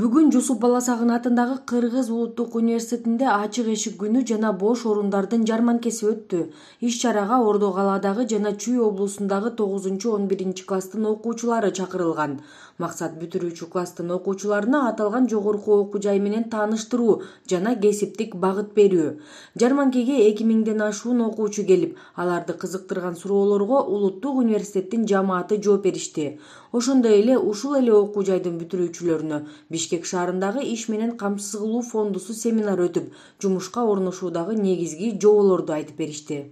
бүгүн жусуп баласагын атындагы кыргыз улуттук университетинде ачык эшик күнү жана бош орундардын жарманкеси өттү иш чарага ордо калаадагы жана чүй облусундагы тогузунчу он биринчи класстын окуучулары чакырылган максат бүтүрүүчү класстын окуучуларына аталган жогорку окуу жай менен тааныштыруу жана кесиптик багыт берүү жарманкеге эки миңден ашуун окуучу келип аларды кызыктырган суроолорго улуттук университеттин жамааты жооп беришти ошондой эле ушул эле окуу жайдын бүтүрүүчүлөрүнө бишкек шаарындагы иш менен камсыз кылуу фондусу семинар өтүп жумушка орношуудагы негизги жоболорду айтып беришти